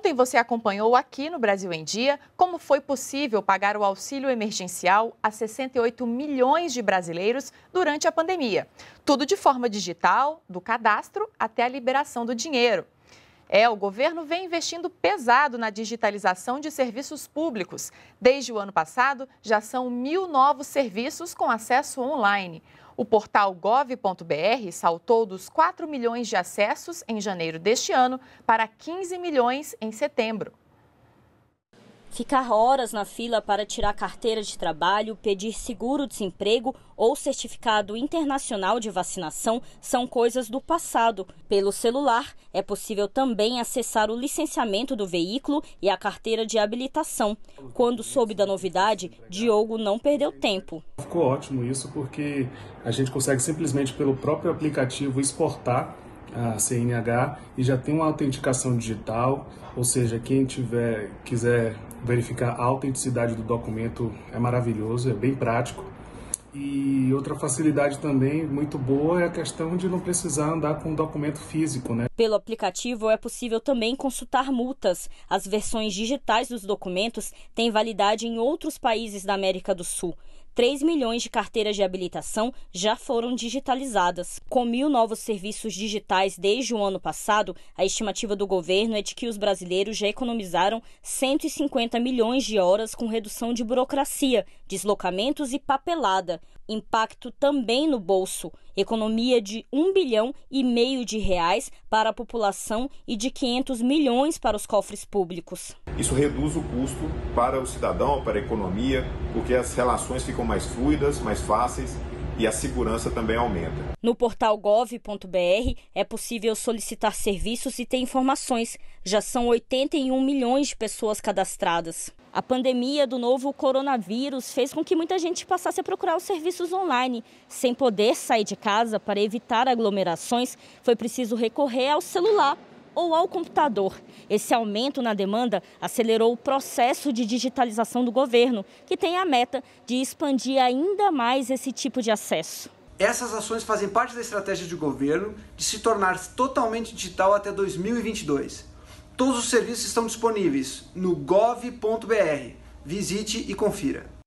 Ontem você acompanhou aqui no Brasil em Dia como foi possível pagar o auxílio emergencial a 68 milhões de brasileiros durante a pandemia. Tudo de forma digital, do cadastro até a liberação do dinheiro. É, o governo vem investindo pesado na digitalização de serviços públicos. Desde o ano passado, já são mil novos serviços com acesso online. O portal gov.br saltou dos 4 milhões de acessos em janeiro deste ano para 15 milhões em setembro. Ficar horas na fila para tirar carteira de trabalho, pedir seguro-desemprego ou certificado internacional de vacinação são coisas do passado. Pelo celular, é possível também acessar o licenciamento do veículo e a carteira de habilitação. Quando soube da novidade, Diogo não perdeu tempo. Ficou ótimo isso, porque a gente consegue simplesmente, pelo próprio aplicativo, exportar a CNH e já tem uma autenticação digital, ou seja, quem tiver quiser verificar a autenticidade do documento é maravilhoso, é bem prático. E outra facilidade também muito boa é a questão de não precisar andar com o documento físico, né? Pelo aplicativo é possível também consultar multas. As versões digitais dos documentos têm validade em outros países da América do Sul. 3 milhões de carteiras de habilitação já foram digitalizadas. Com mil novos serviços digitais desde o ano passado, a estimativa do governo é de que os brasileiros já economizaram 150 milhões de horas com redução de burocracia, deslocamentos e papelada. Impacto também no bolso: economia de 1 bilhão e meio de reais para para a população e de 500 milhões para os cofres públicos. Isso reduz o custo para o cidadão, para a economia, porque as relações ficam mais fluidas, mais fáceis e a segurança também aumenta. No portal gov.br é possível solicitar serviços e ter informações. Já são 81 milhões de pessoas cadastradas. A pandemia do novo coronavírus fez com que muita gente passasse a procurar os serviços online. Sem poder sair de casa para evitar aglomerações, foi preciso recorrer ao celular ou ao computador. Esse aumento na demanda acelerou o processo de digitalização do governo, que tem a meta de expandir ainda mais esse tipo de acesso. Essas ações fazem parte da estratégia de governo de se tornar totalmente digital até 2022. Todos os serviços estão disponíveis no gov.br. Visite e confira.